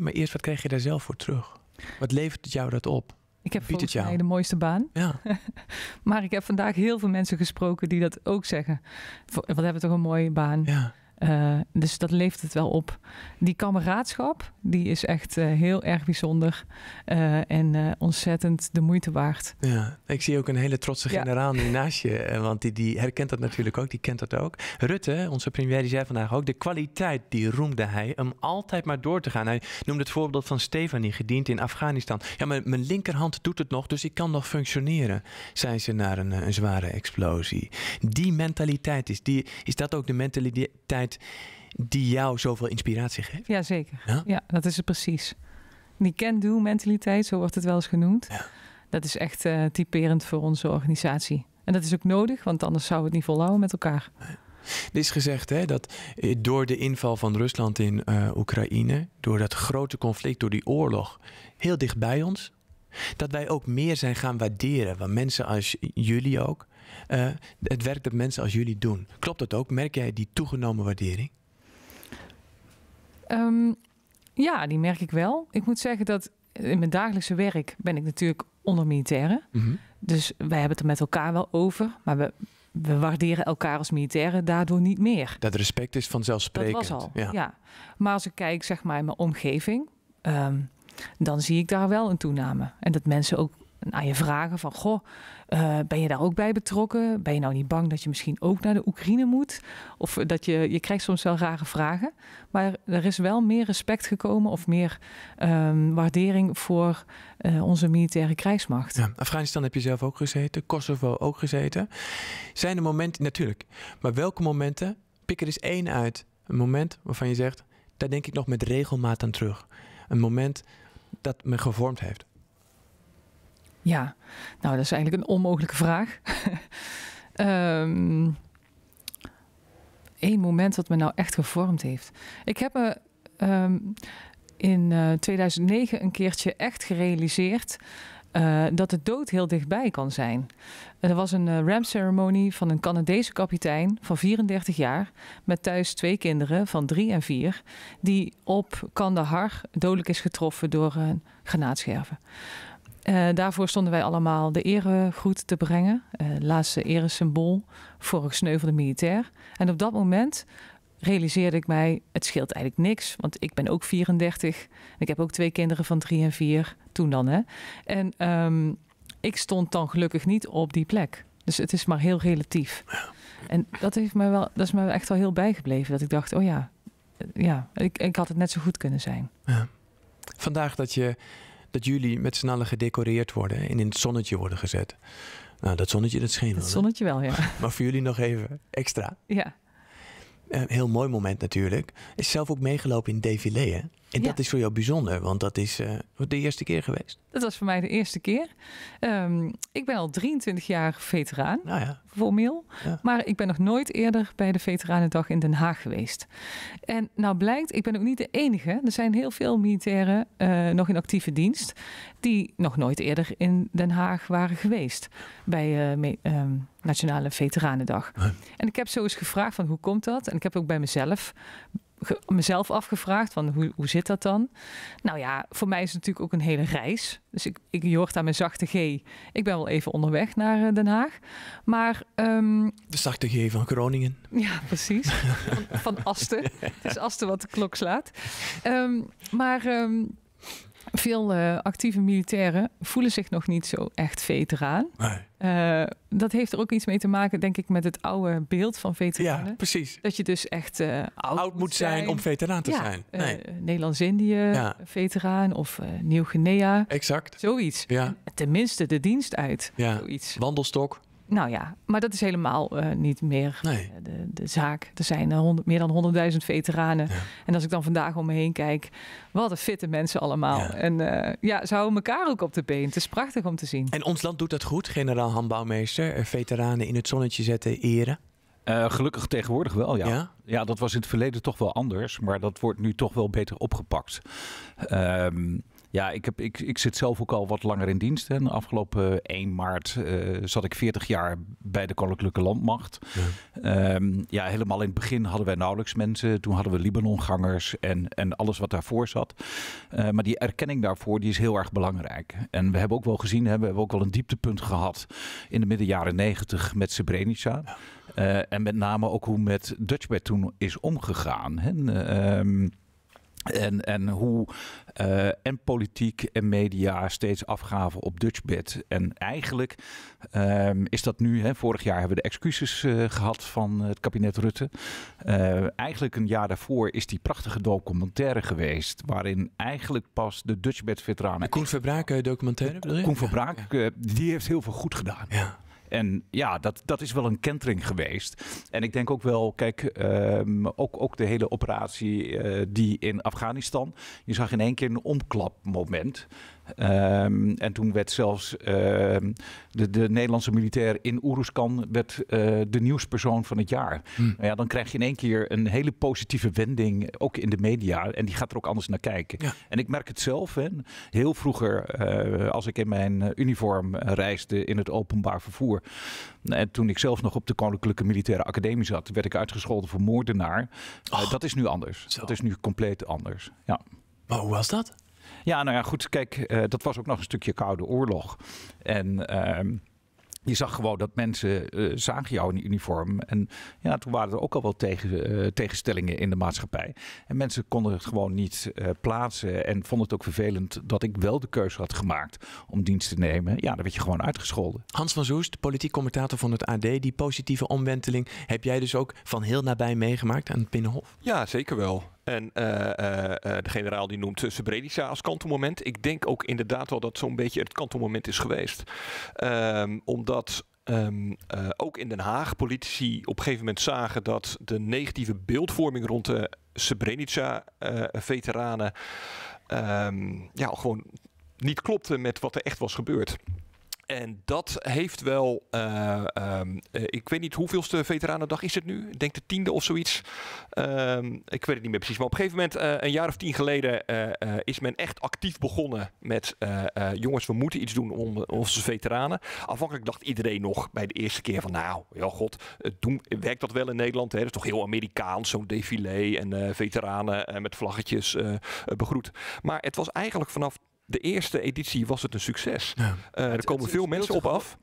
maar eerst wat kreeg je daar zelf voor terug? Wat levert het jou dat op? Ik heb volgens mij de mooiste baan. Ja. maar ik heb vandaag heel veel mensen gesproken die dat ook zeggen. Wat hebben we toch een mooie baan. Ja. Eh, dus dat leeft het wel op. Die kameraadschap, die is echt eh, heel erg bijzonder eh, en ontzettend de moeite waard. Ja, ik zie ook een hele trotse generaal nu naast je, want die, die herkent dat natuurlijk ook, die kent dat ook. Rutte, onze premier, die zei vandaag ook, de kwaliteit die roemde hij om altijd maar door te gaan. Hij noemde het voorbeeld van Stefanie, gediend in Afghanistan. Ja, mijn linkerhand doet het nog, dus ik kan nog functioneren, zei ze naar een, een zware explosie. Die mentaliteit, is, die, is dat ook de mentaliteit die jou zoveel inspiratie geeft. Jazeker. Ja? ja, dat is het precies. Die can-do mentaliteit, zo wordt het wel eens genoemd. Ja. Dat is echt uh, typerend voor onze organisatie. En dat is ook nodig, want anders zouden we het niet volhouden met elkaar. Er is gezegd hè, dat eh, door de inval van Rusland in eh, Oekraïne, door dat grote conflict, door die oorlog, heel dicht bij ons, dat wij ook meer zijn gaan waarderen. Want mensen als jullie ook, eh, het werk dat mensen als jullie doen. Klopt dat ook? Merk jij die toegenomen waardering? Ehm, ja, die merk ik wel. Ik moet zeggen dat in mijn dagelijkse werk ben ik natuurlijk onder militairen. Mhm. Dus wij hebben het er met elkaar wel over. Maar we, we waarderen elkaar als militairen daardoor niet meer. Dat respect is vanzelfsprekend. Dat was al, ja. Maar als ik kijk zeg maar, in mijn omgeving... Ehm, dan zie ik daar wel een toename. En dat mensen ook aan je vragen van, goh, eh, ben je daar ook bij betrokken? Ben je nou niet bang dat je misschien ook naar de Oekraïne moet? Of dat je, je krijgt soms wel rare vragen, maar er is wel meer respect gekomen of meer ehm, waardering voor eh, onze militaire krijgsmacht. Afghanistan heb je zelf ook gezeten, Kosovo ook gezeten. Zijn er momenten, natuurlijk, maar welke momenten, pik er eens dus één uit, een moment waarvan je zegt, daar denk ik nog met regelmaat aan terug. Een moment dat me gevormd heeft. Ja, nou dat is eigenlijk een onmogelijke vraag. Eén ehm, moment dat me nou echt gevormd heeft. Ik heb me ehm, in 2009 eh, een keertje echt gerealiseerd eh, dat de dood heel dichtbij kan zijn. Er was een eh, ramceremonie van een Canadese kapitein van 34 jaar. Met thuis twee kinderen van drie en vier. Die op Kandahar dodelijk is getroffen door een granaatscherven. Eh, daarvoor stonden wij allemaal de eregroet te brengen. Uh, laatste eresymbool voor een gesneuvelde militair. En op dat moment realiseerde ik mij, het scheelt eigenlijk niks. Want ik ben ook 34. ik heb ook twee kinderen van drie en vier. Toen dan, hè. En ehm, ik stond dan gelukkig niet op die plek. Dus het is maar heel relatief. En dat, heeft mij wel, dat is me echt wel heel bijgebleven. Dat ik dacht, oh ja, eh, ja ik, ik had het net zo goed kunnen zijn. Ja. Vandaag dat je dat jullie met z'n allen gedecoreerd worden en in het zonnetje worden gezet. Nou, dat zonnetje, dat scheen wel. Dat zonnetje wel, ja. maar voor jullie nog even extra. Ja. Eh, heel mooi moment natuurlijk. Is zelf ook meegelopen in défilé, hè? En dat is voor jou bijzonder, want dat is eh, de eerste keer geweest. Dat was voor mij de eerste keer. Ehm, ik ben al 23 jaar veteraan, nou ja. formeel. Maar ik ben nog nooit eerder bij de Veteranendag in Den Haag geweest. En nou blijkt, ik ben ook niet de enige. Er zijn heel veel militairen eh, nog in actieve dienst... die nog nooit eerder in Den Haag waren geweest bij... Eh, ehm, Nationale Veteranendag. En ik heb zo eens gevraagd van hoe komt dat? En ik heb ook bij mezelf mezelf afgevraagd van hoe, hoe zit dat dan? Nou ja, voor mij is het natuurlijk ook een hele reis. Dus ik, ik je hoort aan mijn zachte G. Ik ben wel even onderweg naar eh, Den Haag. Maar, ehm, De zachte G van Groningen. Ja, precies. van, Asten. Het is Asten wat de klok slaat. Ehm, maar ehm, veel eh, actieve militairen voelen zich nog niet zo echt veteraan. Eh, dat heeft er ook iets mee te maken, denk ik, met het oude beeld van veteraan. Ja, precies. Dat je dus echt eh, oud, moet zijn. om veteraan te zijn. Nee. Nederlands-Indië, veteraan of Nieuw-Guinea. Exact. Zoiets. Ja. Tenminste de dienst uit. Ja. Zoiets. Wandelstok nou ja, maar dat is helemaal eh, niet meer eh, de, de, zaak. Er zijn eh, meer dan 100.000 veteranen. En als ik dan vandaag om me heen kijk, wat een fitte mensen allemaal. En ja, ze houden elkaar ook op de been. Het is prachtig om te zien. En ons land doet dat goed, generaal handbouwmeester. Veteranen in het zonnetje zetten, eren. gelukkig tegenwoordig wel, ja. ja. dat was in het verleden toch wel anders, maar dat wordt nu toch wel beter opgepakt. Um, ja, ik, heb, ik, ik zit zelf ook al wat langer in dienst. Hè. Afgelopen 1 eh, maart eh, zat ik 40 jaar bij de Koninklijke Landmacht. Ja. Ehm, ja. helemaal in het begin hadden wij nauwelijks mensen. Toen hadden we Libanongangers en, en alles wat daarvoor zat. Eh, maar die erkenning daarvoor die is heel erg belangrijk. En we hebben ook wel gezien, hè, we hebben ook wel een dieptepunt gehad in de midden jaren 90 met Srebrenica. en met name ook hoe met Dutchbat toen is omgegaan. Hè. Ehm, en, en hoe eh, en politiek en media steeds afgaven op Dutchbed. En eigenlijk ehm, is dat nu, hè, vorig jaar hebben we de excuses eh, gehad van het kabinet Rutte. Eh, eigenlijk een jaar daarvoor is die prachtige documentaire geweest. Waarin eigenlijk pas de Dutchbed-veteranen. Koen Verbraak documentaire Koen Verbraak, die heeft heel veel goed gedaan. Ja. En ja, dat, dat is wel een kentering geweest. En ik denk ook wel, kijk, ehm, ook, ook de hele operatie eh, die in Afghanistan. Je zag in één keer een omklapmoment. Ehm, en toen werd zelfs ehm, de, de, Nederlandse militair in Oeruzkan werd, uh, de nieuwspersoon van het jaar. Hmm. Nou ja, dan krijg je in één keer een hele positieve wending, ook in de media. En die gaat er ook anders naar kijken. En ik merk het zelf. Hè. Heel vroeger, eh, als ik in mijn uniform reisde in het openbaar vervoer, en toen ik zelf nog op de Koninklijke Militaire Academie zat, werd ik uitgescholden voor moordenaar. Eh, oh. dat is nu anders. Dat is nu compleet anders. Ja. Maar hoe was dat? Ja, nou ja, goed. Kijk, eh, dat was ook nog een stukje Koude Oorlog. En ehm, je zag gewoon dat mensen eh, zagen jou in uniform. En ja, toen waren er ook al wel tegen, eh, tegenstellingen in de maatschappij. En mensen konden het gewoon niet eh, plaatsen. En vonden het ook vervelend dat ik wel de keuze had gemaakt om dienst te nemen. Ja, dan werd je gewoon uitgescholden. Hans van Zoest, politiek commentator van het AD. Die positieve omwenteling heb jij dus ook van heel nabij meegemaakt aan het Binnenhof? Ja, zeker wel. En eh, eh, eh, de generaal die noemt Srebrenica als kantelmoment. Ik denk ook inderdaad wel dat zo'n beetje het kantelmoment is geweest. Ehm, omdat ehm, ook in Den Haag politici op een gegeven moment zagen dat de negatieve beeldvorming rond de Srebrenica-veteranen ehm, ja, gewoon niet klopte met wat er echt was gebeurd. En dat heeft wel, eh, ehm, eh, ik weet niet hoeveelste veteranendag is het nu? Ik denk de tiende of zoiets. Ehm, ik weet het niet meer precies. Maar op een gegeven moment, eh, een jaar of tien geleden, is men echt actief begonnen met jongens, we moeten iets doen om onze veteranen. Afhankelijk dacht iedereen nog bij de eerste keer van nou, ja god, werkt dat wel in Nederland? Hè? Dat is toch heel Amerikaans, zo'n défilé en veteranen met vlaggetjes begroet. Maar het was eigenlijk vanaf de eerste editie was het een succes. Eh, er komen veel mensen op af.